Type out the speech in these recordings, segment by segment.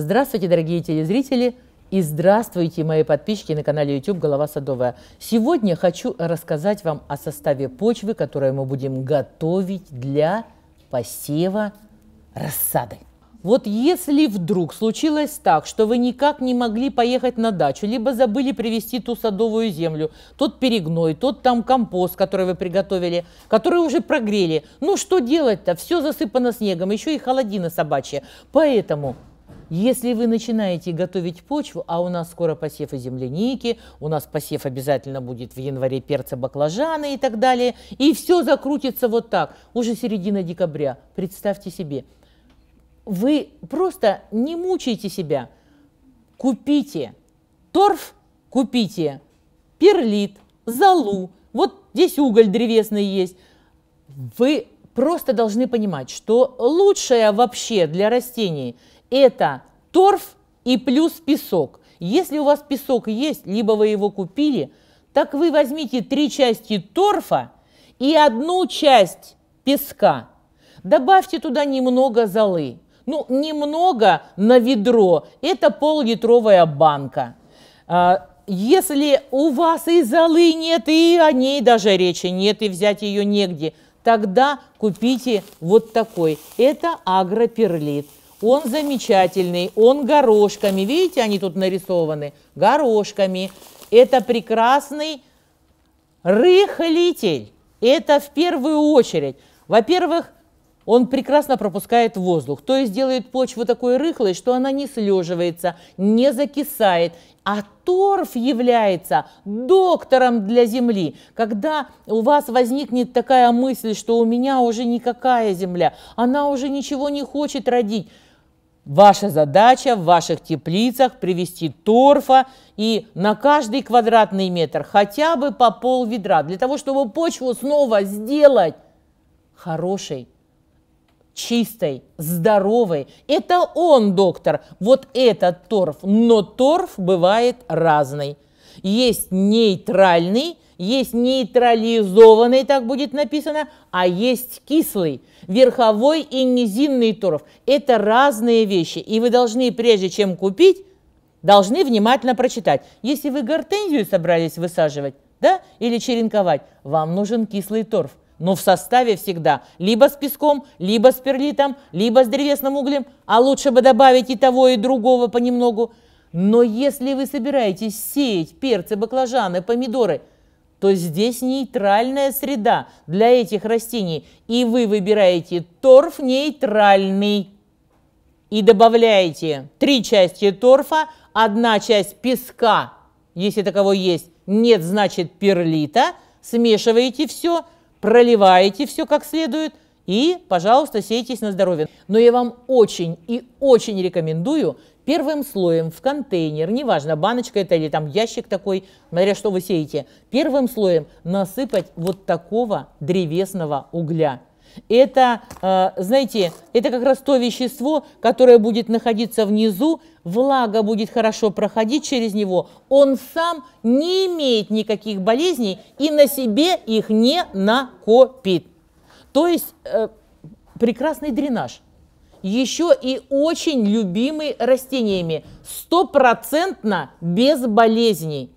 Здравствуйте, дорогие телезрители! И здравствуйте, мои подписчики на канале YouTube «Голова садовая». Сегодня хочу рассказать вам о составе почвы, которую мы будем готовить для посева рассады. Вот если вдруг случилось так, что вы никак не могли поехать на дачу, либо забыли привезти ту садовую землю, тот перегной, тот там компост, который вы приготовили, который уже прогрели, ну что делать-то? Все засыпано снегом, еще и холодина собачья. Поэтому если вы начинаете готовить почву, а у нас скоро посев и земляники, у нас посев обязательно будет в январе перца, баклажаны и так далее, и все закрутится вот так, уже середина декабря, представьте себе. Вы просто не мучайте себя, купите торф, купите перлит, залу, вот здесь уголь древесный есть, вы просто должны понимать, что лучшее вообще для растений – это торф и плюс песок. Если у вас песок есть, либо вы его купили, так вы возьмите три части торфа и одну часть песка. Добавьте туда немного золы. Ну, немного на ведро. Это пол-литровая банка. А, если у вас и золы нет, и о ней даже речи нет, и взять ее негде – тогда купите вот такой. Это агроперлит. Он замечательный, он горошками. Видите, они тут нарисованы? Горошками. Это прекрасный рыхлитель. Это в первую очередь. Во-первых, он прекрасно пропускает воздух, то есть делает почву такой рыхлой, что она не слеживается, не закисает, а торф является доктором для земли. Когда у вас возникнет такая мысль, что у меня уже никакая земля, она уже ничего не хочет родить, Ваша задача в ваших теплицах привести торфа и на каждый квадратный метр хотя бы по пол ведра, для того, чтобы почву снова сделать хорошей чистой, здоровой. Это он, доктор, вот этот торф. Но торф бывает разный. Есть нейтральный, есть нейтрализованный, так будет написано, а есть кислый, верховой и низинный торф. Это разные вещи, и вы должны, прежде чем купить, должны внимательно прочитать. Если вы гортензию собрались высаживать, да, или черенковать, вам нужен кислый торф но в составе всегда либо с песком, либо с перлитом, либо с древесным углем, а лучше бы добавить и того, и другого понемногу. Но если вы собираетесь сеять перцы, баклажаны, помидоры, то здесь нейтральная среда для этих растений, и вы выбираете торф нейтральный и добавляете три части торфа, одна часть песка, если таковой есть, нет, значит перлита, смешиваете все – проливаете все как следует и, пожалуйста, сейтесь на здоровье. Но я вам очень и очень рекомендую первым слоем в контейнер, неважно, баночка это или там ящик такой, смотря что вы сеете, первым слоем насыпать вот такого древесного угля. Это, э, знаете, это как раз то вещество, которое будет находиться внизу, влага будет хорошо проходить через него, он сам не имеет никаких болезней и на себе их не накопит. То есть э, прекрасный дренаж. Еще и очень любимый растениями, стопроцентно без болезней.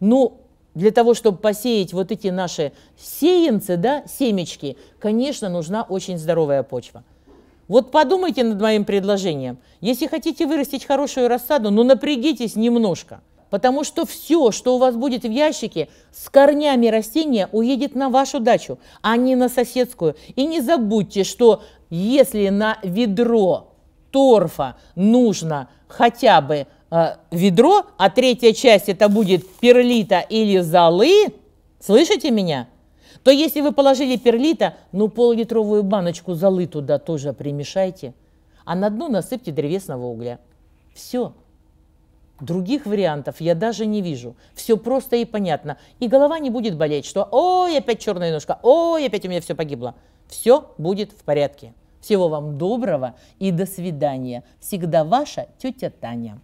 Ну, для того, чтобы посеять вот эти наши сеянцы, да, семечки, конечно, нужна очень здоровая почва. Вот подумайте над моим предложением. Если хотите вырастить хорошую рассаду, ну напрягитесь немножко. Потому что все, что у вас будет в ящике, с корнями растения уедет на вашу дачу, а не на соседскую. И не забудьте, что если на ведро торфа нужно хотя бы Э, ведро, а третья часть это будет перлита или золы, слышите меня? То если вы положили перлита, ну пол-литровую баночку золы туда тоже примешайте, а на дно насыпьте древесного угля. Все. Других вариантов я даже не вижу. Все просто и понятно. И голова не будет болеть, что «Ой, опять черная ножка! Ой, опять у меня все погибло!» Все будет в порядке. Всего вам доброго и до свидания. Всегда ваша тетя Таня.